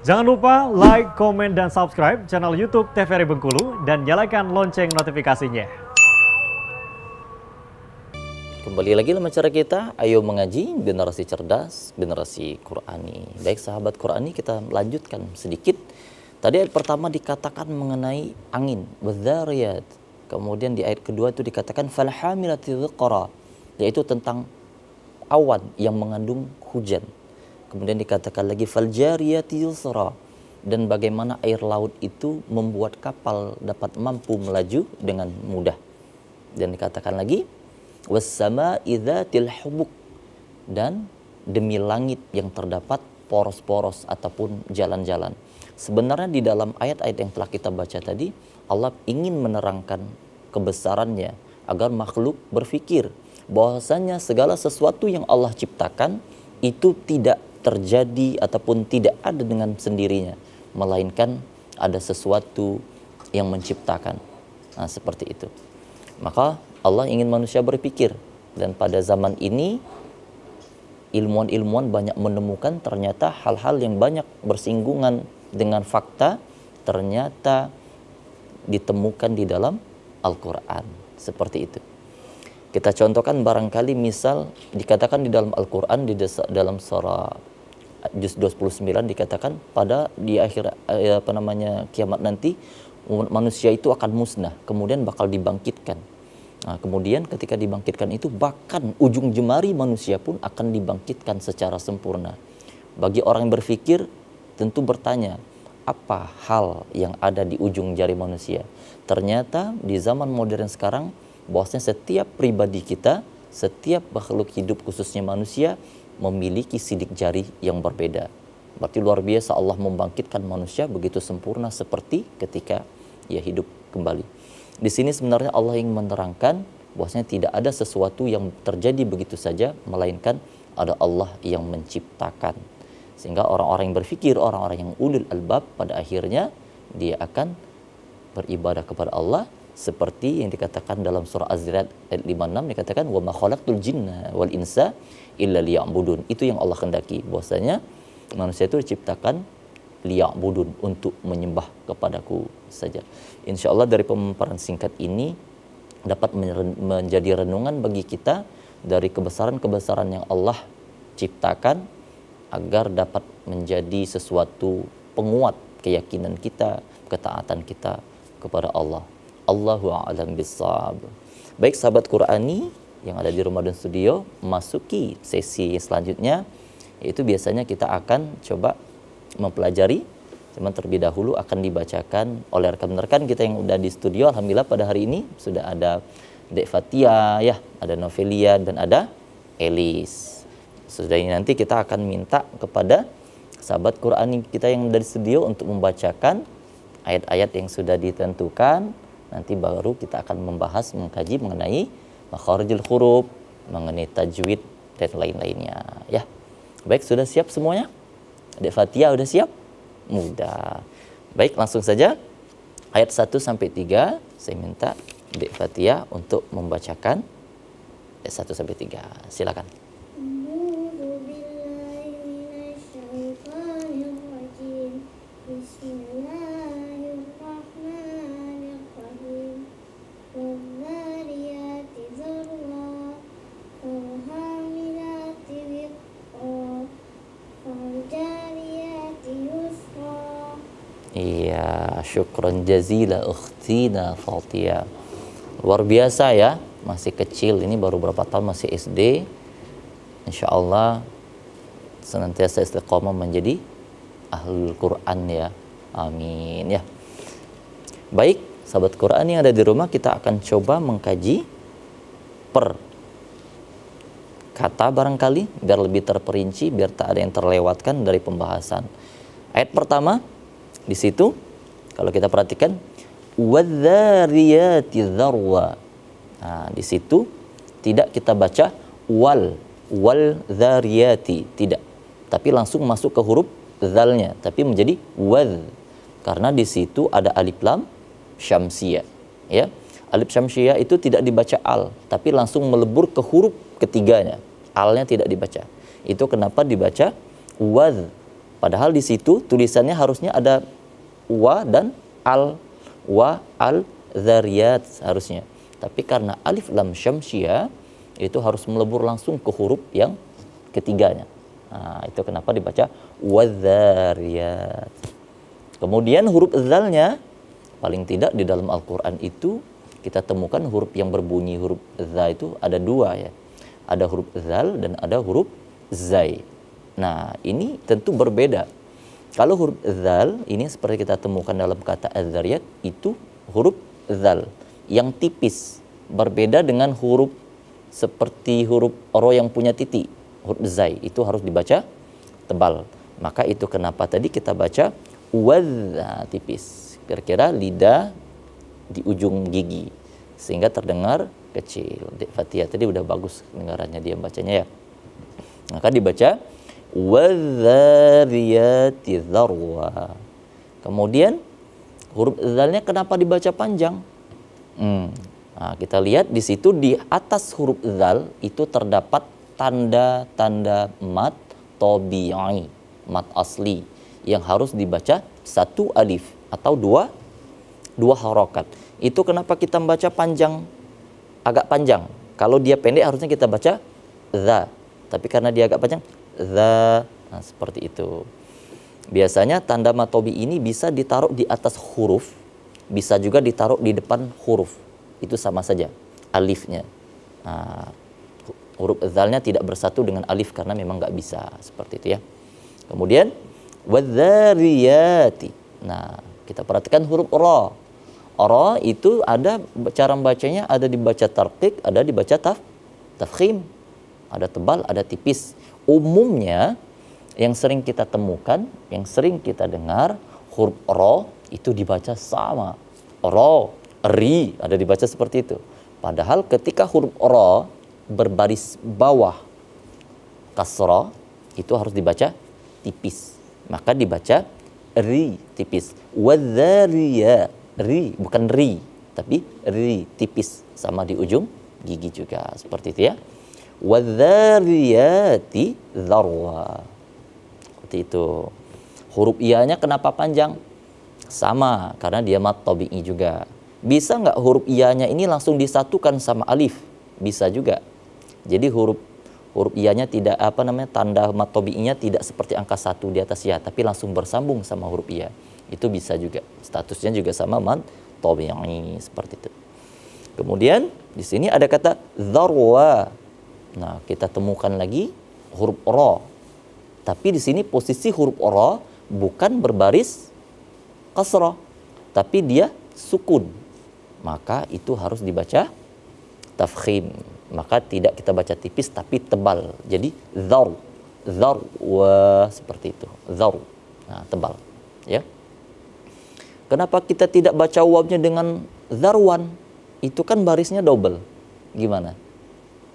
Jangan lupa like, komen, dan subscribe channel YouTube TVRI Bengkulu dan nyalakan lonceng notifikasinya. Kembali lagi dalam acara kita, ayo mengaji generasi cerdas, generasi Qurani. Baik sahabat Qurani, kita lanjutkan sedikit. Tadi ayat pertama dikatakan mengenai angin, wadzariyat. Kemudian di ayat kedua itu dikatakan falhamilati yaitu tentang awan yang mengandung hujan Kemudian dikatakan lagi faljariyati yusra dan bagaimana air laut itu membuat kapal dapat mampu melaju dengan mudah. Dan dikatakan lagi wassama idzatil hubuk dan demi langit yang terdapat poros-poros ataupun jalan-jalan. Sebenarnya di dalam ayat-ayat yang telah kita baca tadi, Allah ingin menerangkan kebesarannya agar makhluk berpikir bahwasanya segala sesuatu yang Allah ciptakan itu tidak terjadi ataupun tidak ada dengan sendirinya, melainkan ada sesuatu yang menciptakan. Nah, seperti itu. Maka Allah ingin manusia berpikir dan pada zaman ini ilmuwan-ilmuwan banyak menemukan ternyata hal-hal yang banyak bersinggungan dengan fakta ternyata ditemukan di dalam Al-Qur'an. Seperti itu. Kita contohkan barangkali misal dikatakan di dalam Al-Qur'an di dalam surah juz 29 dikatakan pada di akhir eh, apa namanya kiamat nanti manusia itu akan musnah kemudian bakal dibangkitkan. Nah, kemudian ketika dibangkitkan itu bahkan ujung jemari manusia pun akan dibangkitkan secara sempurna. Bagi orang yang berpikir tentu bertanya, apa hal yang ada di ujung jari manusia? Ternyata di zaman modern sekarang bahwasanya setiap pribadi kita, setiap makhluk hidup khususnya manusia memiliki sidik jari yang berbeda. Berarti luar biasa Allah membangkitkan manusia begitu sempurna seperti ketika ia hidup kembali. Di sini sebenarnya Allah ingin menerangkan bahwasanya tidak ada sesuatu yang terjadi begitu saja melainkan ada Allah yang menciptakan. Sehingga orang-orang yang berpikir, orang-orang yang ulil albab pada akhirnya dia akan beribadah kepada Allah seperti yang dikatakan dalam surah Az-Zariat ayat 56 dikatakan wa ma khalaqtul jinna wal insa illa liya'budun. Itu yang Allah kendaki. Bahwasanya manusia itu diciptakan liya'budun untuk menyembah kepadaku saja. Insyaallah dari pemaparan singkat ini dapat menjadi renungan bagi kita dari kebesaran-kebesaran yang Allah ciptakan agar dapat menjadi sesuatu penguat keyakinan kita, ketaatan kita kepada Allah Allahu a'lam bisawab. Baik sahabat Qurani yang ada di Ramadan Studio, masuki sesi selanjutnya yaitu biasanya kita akan coba mempelajari cuman terlebih dahulu akan dibacakan oleh rekan-rekan kita yang udah di studio alhamdulillah pada hari ini sudah ada Dek Fatia ya, ada Novelia dan ada Elis. Sesudah ini nanti kita akan minta kepada sahabat Qurani kita yang dari studio untuk membacakan ayat-ayat yang sudah ditentukan nanti baru kita akan membahas mengkaji mengenai makharijul huruf, mengenai tajwid dan lain-lainnya ya. Baik, sudah siap semuanya? Adik Fatia sudah siap? Mudah. Baik, langsung saja ayat 1 sampai 3 saya minta Adik Fatia untuk membacakan ayat 1 sampai 3. Silakan. syukran jazila ukhtina Fatia. Luar biasa ya, masih kecil ini baru berapa tahun masih SD. Insya Allah senantiasa istiqomah menjadi ahlul Quran ya. Amin ya. Baik, sahabat Quran yang ada di rumah kita akan coba mengkaji per kata barangkali biar lebih terperinci biar tak ada yang terlewatkan dari pembahasan. Ayat pertama di situ kalau kita perhatikan wadzariyati dzarwa. Nah, di situ tidak kita baca wal wal dzariyati, tidak. Tapi langsung masuk ke huruf zalnya, tapi menjadi wadz. Karena di situ ada alif lam syamsiyah, ya. Alif syamsiyah itu tidak dibaca al, tapi langsung melebur ke huruf ketiganya. Alnya tidak dibaca. Itu kenapa dibaca wadz. Padahal di situ tulisannya harusnya ada wa dan al wa al zariyat harusnya tapi karena alif lam syamsiyah itu harus melebur langsung ke huruf yang ketiganya nah, itu kenapa dibaca wadzariyat kemudian huruf zalnya paling tidak di dalam Al-Quran itu kita temukan huruf yang berbunyi huruf za itu ada dua ya ada huruf zal dan ada huruf zai nah ini tentu berbeda kalau huruf zal ini seperti kita temukan dalam kata azariyat itu huruf zal yang tipis berbeda dengan huruf seperti huruf ro yang punya titik huruf zai itu harus dibaca tebal maka itu kenapa tadi kita baca wadha tipis kira-kira lidah di ujung gigi sehingga terdengar kecil Fatihah tadi udah bagus dengarannya dia bacanya ya maka dibaca wadhariyati dharwa. Kemudian huruf Zalnya kenapa dibaca panjang? Hmm. Nah, kita lihat di situ di atas huruf Zal itu terdapat tanda-tanda mat tobi'i, mat asli yang harus dibaca satu alif atau dua dua harokat. Itu kenapa kita membaca panjang agak panjang. Kalau dia pendek harusnya kita baca za. Tapi karena dia agak panjang, the nah, seperti itu. Biasanya tanda matobi ini bisa ditaruh di atas huruf, bisa juga ditaruh di depan huruf. Itu sama saja alifnya. Nah, huruf zalnya tidak bersatu dengan alif karena memang nggak bisa seperti itu ya. Kemudian wadzariyati. Nah, kita perhatikan huruf ra. Ra itu ada cara membacanya ada dibaca tarqiq, ada dibaca taf, tafkhim ada tebal, ada tipis. Umumnya yang sering kita temukan, yang sering kita dengar huruf ro itu dibaca sama. Ro, ri ada dibaca seperti itu. Padahal ketika huruf ro berbaris bawah kasro itu harus dibaca tipis. Maka dibaca ri tipis. Wadzariya ri bukan ri tapi ri tipis sama di ujung gigi juga seperti itu ya wadzariyati dzarwa. Seperti itu. Huruf ianya kenapa panjang? Sama, karena dia mat tabi'i juga. Bisa nggak huruf ianya ini langsung disatukan sama alif? Bisa juga. Jadi huruf huruf ianya tidak apa namanya tanda mat tabi'inya tidak seperti angka satu di atas ya, tapi langsung bersambung sama huruf ia Itu bisa juga. Statusnya juga sama mat tabi'i seperti itu. Kemudian di sini ada kata dzarwa Nah, kita temukan lagi huruf ro. Tapi di sini posisi huruf ro bukan berbaris kasroh, tapi dia sukun. Maka itu harus dibaca tafkhim. Maka tidak kita baca tipis tapi tebal. Jadi dzar dzar wa seperti itu. Dzar. Nah, tebal. Ya. Kenapa kita tidak baca wawnya dengan zarwan? Itu kan barisnya double. Gimana?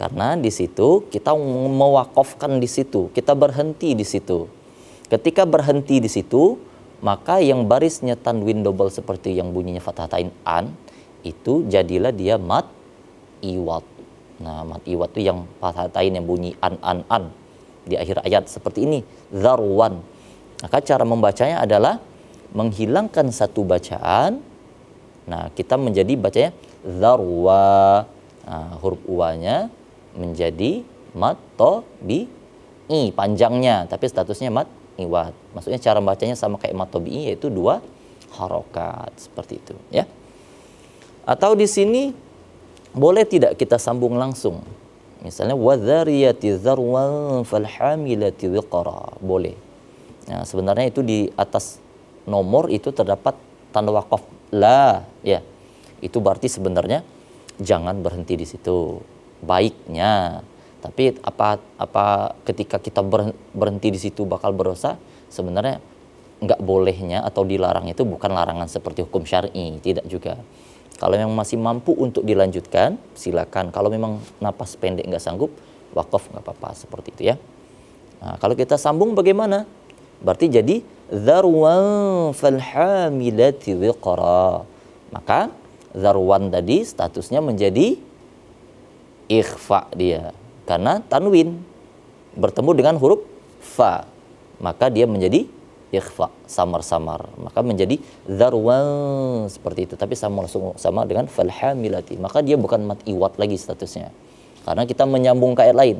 Karena di situ kita mewakafkan di situ, kita berhenti di situ. Ketika berhenti di situ, maka yang barisnya tanwin double seperti yang bunyinya fathah an itu jadilah dia mat iwat. Nah, mat iwat itu yang fathah yang bunyi an an an di akhir ayat seperti ini, zarwan. Maka cara membacanya adalah menghilangkan satu bacaan. Nah, kita menjadi bacanya zarwa. Nah, huruf uanya menjadi mat to bi i panjangnya tapi statusnya mat iwat maksudnya cara bacanya sama kayak mat to bi yaitu dua harokat seperti itu ya atau di sini boleh tidak kita sambung langsung misalnya wadariyati dzarwan falhamilati wiqara boleh nah sebenarnya itu di atas nomor itu terdapat tanda wakaf lah ya itu berarti sebenarnya jangan berhenti di situ baiknya. Tapi apa apa ketika kita berhenti di situ bakal berdosa? Sebenarnya nggak bolehnya atau dilarang itu bukan larangan seperti hukum syar'i, tidak juga. Kalau memang masih mampu untuk dilanjutkan, silakan. Kalau memang napas pendek nggak sanggup, wakaf nggak apa-apa seperti itu ya. Nah, kalau kita sambung bagaimana? Berarti jadi Maka zarwan tadi statusnya menjadi ikhfa dia karena tanwin bertemu dengan huruf fa maka dia menjadi ikhfa samar-samar maka menjadi dharwan seperti itu tapi sama langsung sama dengan falhamilati maka dia bukan mat iwat lagi statusnya karena kita menyambung ke ayat lain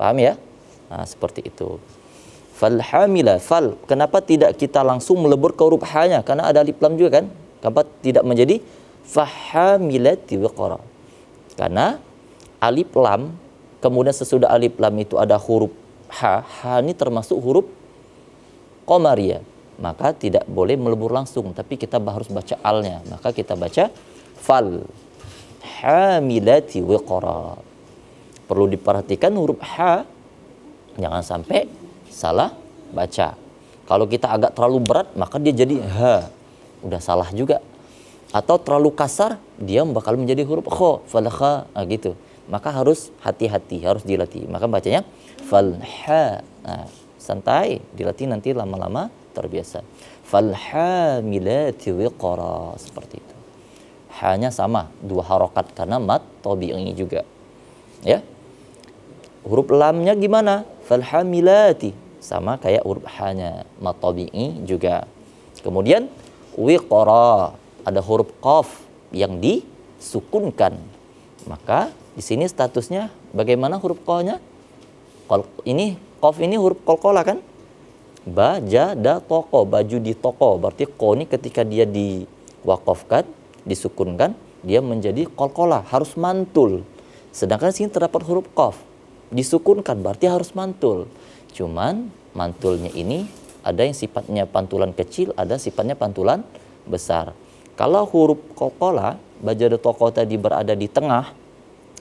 paham ya nah, seperti itu falhamila fal kenapa tidak kita langsung melebur ke huruf hanya karena ada alif lam juga kan kenapa tidak menjadi fahamilati waqara karena alif lam, kemudian sesudah alif lam itu ada huruf ha, ha ini termasuk huruf komaria. Maka tidak boleh melebur langsung, tapi kita harus baca alnya. Maka kita baca fal hamilati wiqara. Perlu diperhatikan huruf h jangan sampai salah baca. Kalau kita agak terlalu berat maka dia jadi h Udah salah juga. Atau terlalu kasar dia bakal menjadi huruf kho, falakha nah gitu maka harus hati-hati, harus dilatih. Maka bacanya falha. Nah, santai, dilatih nanti lama-lama terbiasa. Falha Falhamilati wiqara seperti itu. Hanya sama dua harokat karena mat ini juga. Ya. Huruf lamnya gimana? Falha milati sama kayak huruf hanya mat ini juga. Kemudian wiqara ada huruf qaf yang disukunkan. Maka di sini statusnya bagaimana huruf kolnya? Kol, ini kof ini huruf kolkola kan? Baja da toko, baju di toko. Berarti ko ini ketika dia di diwakofkan, disukunkan, dia menjadi kolkola, harus mantul. Sedangkan sini terdapat huruf kof, disukunkan berarti harus mantul. Cuman mantulnya ini ada yang sifatnya pantulan kecil, ada sifatnya pantulan besar. Kalau huruf kolkola baju di toko tadi berada di tengah,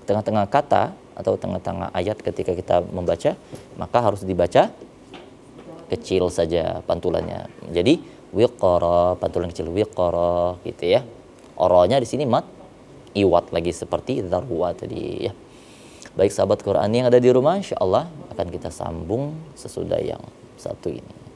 tengah-tengah kata atau tengah-tengah ayat ketika kita membaca maka harus dibaca kecil saja pantulannya. Jadi wiqara pantulan kecil wiqara gitu ya. Oronya di sini mat iwat lagi seperti darwa tadi ya. Baik sahabat Quran yang ada di rumah insyaallah akan kita sambung sesudah yang satu ini.